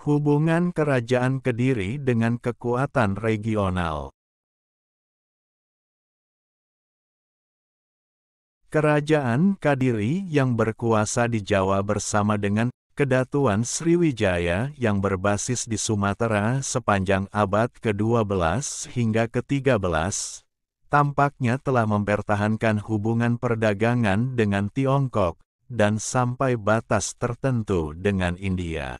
Hubungan Kerajaan Kediri dengan kekuatan regional Kerajaan Kadiri yang berkuasa di Jawa bersama dengan Kedatuan Sriwijaya yang berbasis di Sumatera sepanjang abad ke-12 hingga ke-13, tampaknya telah mempertahankan hubungan perdagangan dengan Tiongkok dan sampai batas tertentu dengan India.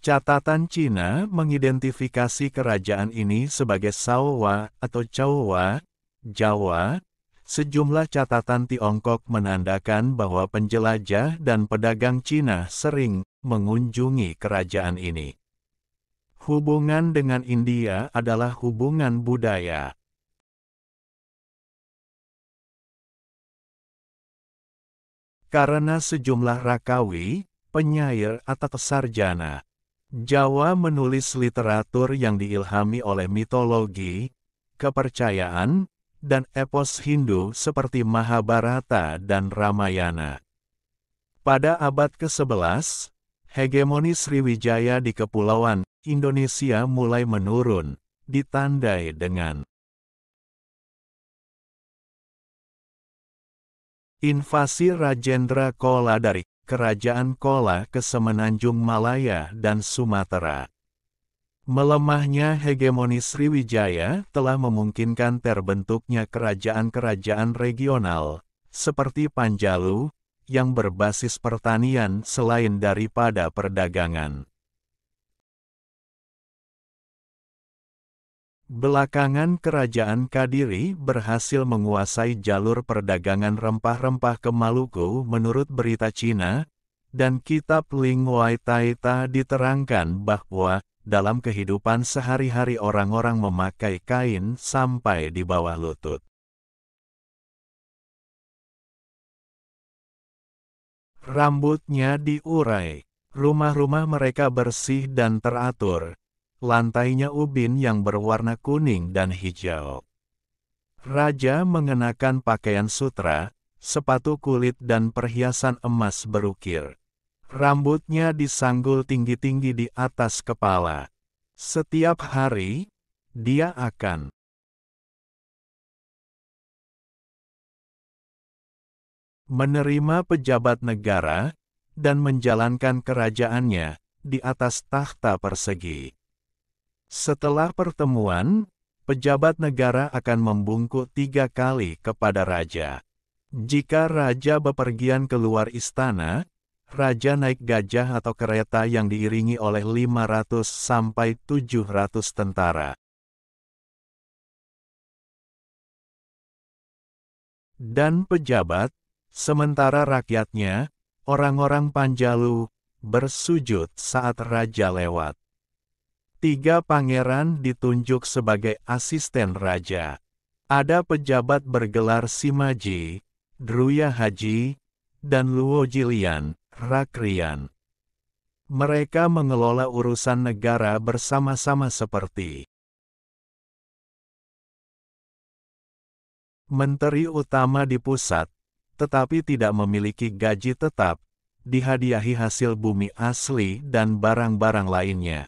Catatan Cina mengidentifikasi kerajaan ini sebagai Sawah atau Chowa, Jawa. Sejumlah catatan Tiongkok menandakan bahwa penjelajah dan pedagang Cina sering mengunjungi kerajaan ini. Hubungan dengan India adalah hubungan budaya. Karena sejumlah rakawi, penyair atau sarjana Jawa menulis literatur yang diilhami oleh mitologi, kepercayaan, dan epos Hindu seperti Mahabharata dan Ramayana. Pada abad ke-11, hegemoni Sriwijaya di Kepulauan Indonesia mulai menurun, ditandai dengan invasi Rajendra Kola dari Kerajaan Kola ke Semenanjung Malaya dan Sumatera. Melemahnya hegemoni Sriwijaya telah memungkinkan terbentuknya kerajaan-kerajaan regional, seperti Panjalu, yang berbasis pertanian selain daripada perdagangan. Belakangan kerajaan Kadiri berhasil menguasai jalur perdagangan rempah-rempah ke Maluku menurut berita Cina, dan kitab Lingwai Taita diterangkan bahwa dalam kehidupan sehari-hari orang-orang memakai kain sampai di bawah lutut. Rambutnya diurai, rumah-rumah mereka bersih dan teratur, lantainya ubin yang berwarna kuning dan hijau. Raja mengenakan pakaian sutra, sepatu kulit dan perhiasan emas berukir. Rambutnya disanggul tinggi-tinggi di atas kepala. Setiap hari, dia akan menerima pejabat negara, dan menjalankan kerajaannya di atas tahta persegi. Setelah pertemuan, pejabat negara akan membungkuk tiga kali kepada raja. Jika raja bepergian keluar istana, raja naik gajah atau kereta yang diiringi oleh 500 sampai 700 tentara. Dan pejabat, sementara rakyatnya, orang-orang Panjalu, bersujud saat raja lewat. Tiga pangeran ditunjuk sebagai asisten raja. Ada pejabat bergelar Simaji, Druya Haji, dan Luo Jilian, Rakrian. Mereka mengelola urusan negara bersama-sama seperti Menteri utama di pusat, tetapi tidak memiliki gaji tetap, dihadiahi hasil bumi asli dan barang-barang lainnya.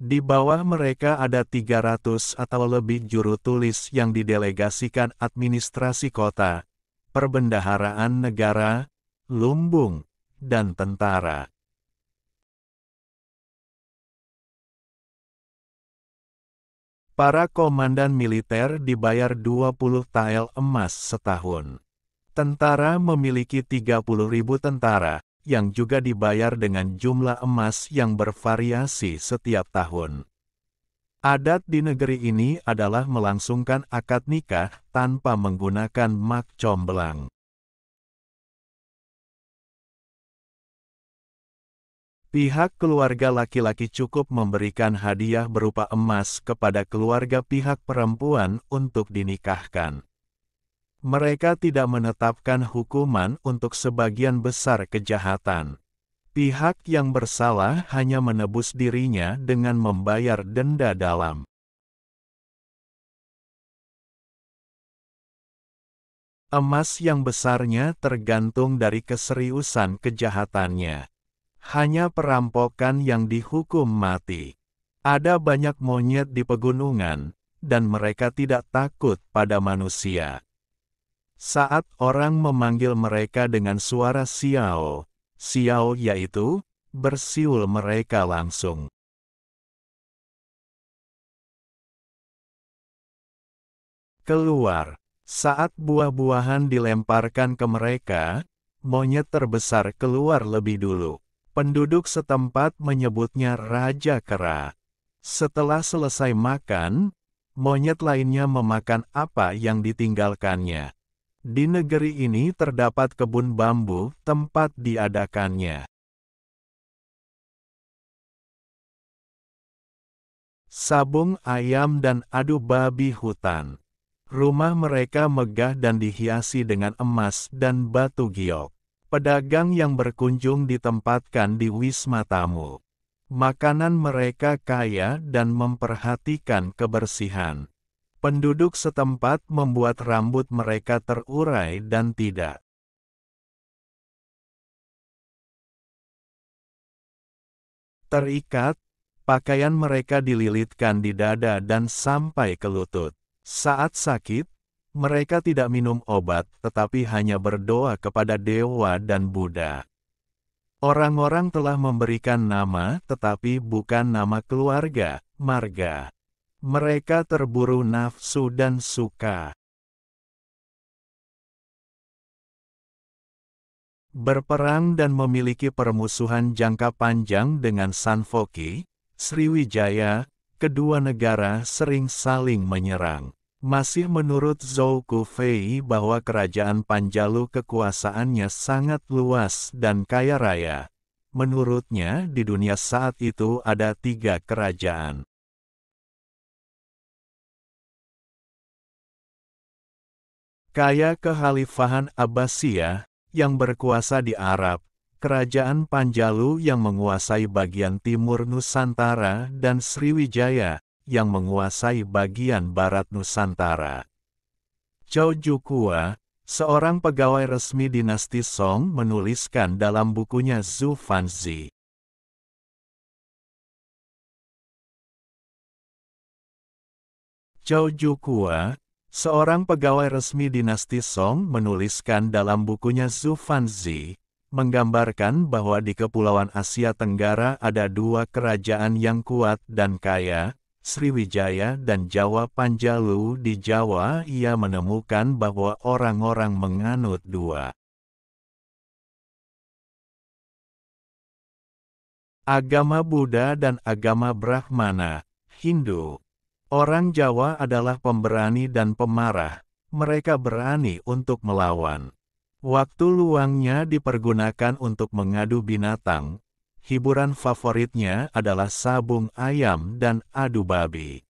Di bawah mereka ada 300 atau lebih juru tulis yang didelegasikan administrasi kota, perbendaharaan negara, lumbung, dan tentara. Para komandan militer dibayar 20 tael emas setahun. Tentara memiliki 30.000 tentara, yang juga dibayar dengan jumlah emas yang bervariasi setiap tahun. Adat di negeri ini adalah melangsungkan akad nikah tanpa menggunakan mak combelang. Pihak keluarga laki-laki cukup memberikan hadiah berupa emas kepada keluarga pihak perempuan untuk dinikahkan. Mereka tidak menetapkan hukuman untuk sebagian besar kejahatan. Pihak yang bersalah hanya menebus dirinya dengan membayar denda dalam. Emas yang besarnya tergantung dari keseriusan kejahatannya. Hanya perampokan yang dihukum mati. Ada banyak monyet di pegunungan, dan mereka tidak takut pada manusia. Saat orang memanggil mereka dengan suara Xiao, Xiao yaitu, bersiul mereka langsung. Keluar. Saat buah-buahan dilemparkan ke mereka, monyet terbesar keluar lebih dulu. Penduduk setempat menyebutnya Raja Kera. Setelah selesai makan, monyet lainnya memakan apa yang ditinggalkannya. Di negeri ini terdapat kebun bambu, tempat diadakannya. Sabung ayam dan adu babi hutan. Rumah mereka megah dan dihiasi dengan emas dan batu giok. Pedagang yang berkunjung ditempatkan di wisma tamu. Makanan mereka kaya dan memperhatikan kebersihan penduduk setempat membuat rambut mereka terurai dan tidak terikat, pakaian mereka dililitkan di dada dan sampai ke lutut. Saat sakit, mereka tidak minum obat tetapi hanya berdoa kepada dewa dan Buddha. Orang-orang telah memberikan nama tetapi bukan nama keluarga, marga mereka terburu nafsu dan suka. Berperang dan memiliki permusuhan jangka panjang dengan Sanfoki, Sriwijaya, kedua negara sering saling menyerang. Masih menurut Zhou Kufei bahwa kerajaan Panjalu kekuasaannya sangat luas dan kaya raya. Menurutnya di dunia saat itu ada tiga kerajaan. kaya kekhalifahan Abbasiyah, yang berkuasa di Arab, Kerajaan Panjalu yang menguasai bagian timur Nusantara dan Sriwijaya, yang menguasai bagian barat Nusantara. Chow Jukua, seorang pegawai resmi dinasti Song menuliskan dalam bukunya Zhu Fanzi. Chow Jukua, Seorang pegawai resmi dinasti Song menuliskan dalam bukunya Zhu Fanzi, menggambarkan bahwa di Kepulauan Asia Tenggara ada dua kerajaan yang kuat dan kaya, Sriwijaya dan Jawa Panjalu di Jawa ia menemukan bahwa orang-orang menganut dua. Agama Buddha dan agama Brahmana, Hindu Orang Jawa adalah pemberani dan pemarah, mereka berani untuk melawan. Waktu luangnya dipergunakan untuk mengadu binatang, hiburan favoritnya adalah sabung ayam dan adu babi.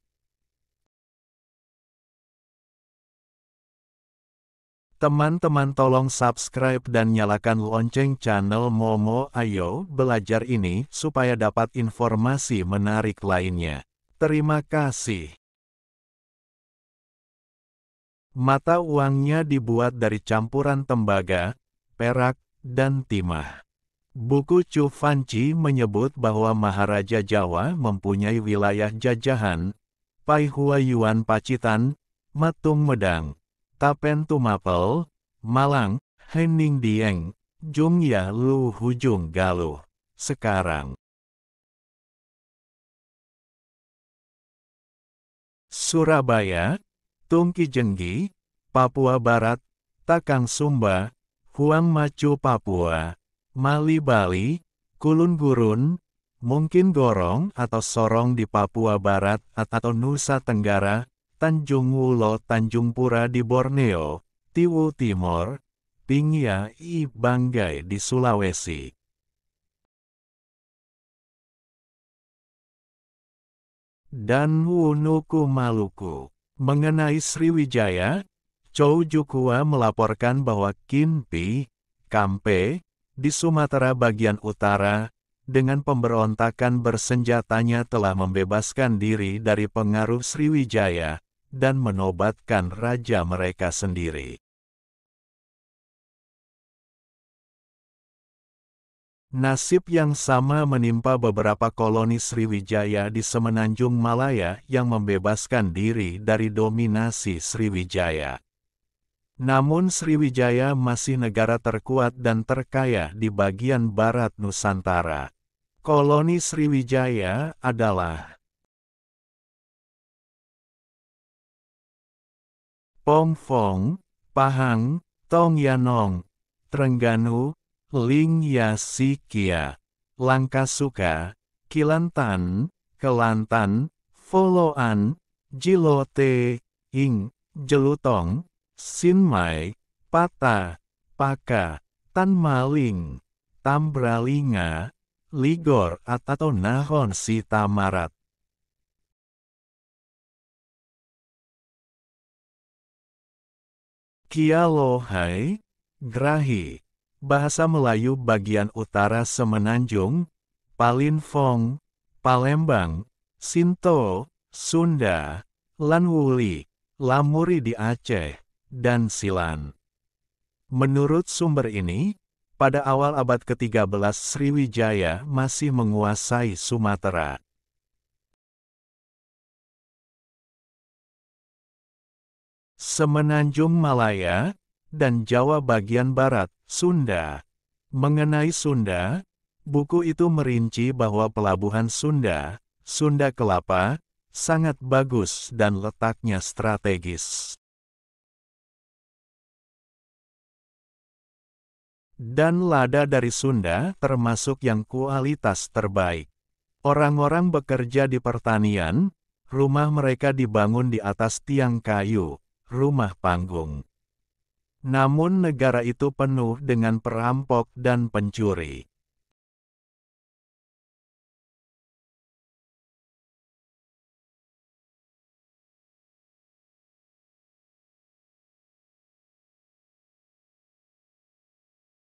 Teman-teman tolong subscribe dan nyalakan lonceng channel Momo Ayo Belajar ini supaya dapat informasi menarik lainnya. Terima kasih. Mata uangnya dibuat dari campuran tembaga, perak, dan timah. Buku Chu Fanci menyebut bahwa Maharaja Jawa mempunyai wilayah jajahan, Yuan Pacitan, Matung Medang, Tapen Tumapel, Malang, Hening Dieng, Jungya Lu Hujung Galuh. Sekarang, Surabaya, Tungki Jenggi, Papua Barat, Takang Sumba, Huang Macu Papua, Mali Bali, Kulun Gurun, mungkin Gorong atau Sorong di Papua Barat atau Nusa Tenggara, Tanjung Wulo Tanjung Pura di Borneo, Tiwu Timor, Pingya I Banggai di Sulawesi. dan Wunuku Maluku. Mengenai Sriwijaya, Chow Jukua melaporkan bahwa Kinpi, Kampe, di Sumatera bagian utara, dengan pemberontakan bersenjatanya telah membebaskan diri dari pengaruh Sriwijaya, dan menobatkan raja mereka sendiri. Nasib yang sama menimpa beberapa koloni Sriwijaya di Semenanjung Malaya yang membebaskan diri dari dominasi Sriwijaya. Namun Sriwijaya masih negara terkuat dan terkaya di bagian barat Nusantara. Koloni Sriwijaya adalah Pongfong, Pahang, Tongyanong, Trengganu, Ling Yasikia, Langkasuka, Kilantan, Kelantan, Foloan, Jilote, Ing, Jelutong, Sinmai, Pata, Paka, tan maling, Tambralinga, Ligor atau Nahon Sitamarat. Kialohai, Grahi. Bahasa Melayu bagian utara Semenanjung, Palinfong, Palembang, Sinto, Sunda, Lanwuli, Lamuri di Aceh, dan Silan. Menurut sumber ini, pada awal abad ke-13 Sriwijaya masih menguasai Sumatera. Semenanjung Malaya, dan Jawa bagian barat, Sunda. Mengenai Sunda, buku itu merinci bahwa pelabuhan Sunda, Sunda Kelapa, sangat bagus dan letaknya strategis. Dan lada dari Sunda termasuk yang kualitas terbaik. Orang-orang bekerja di pertanian, rumah mereka dibangun di atas tiang kayu, rumah panggung. Namun negara itu penuh dengan perampok dan pencuri.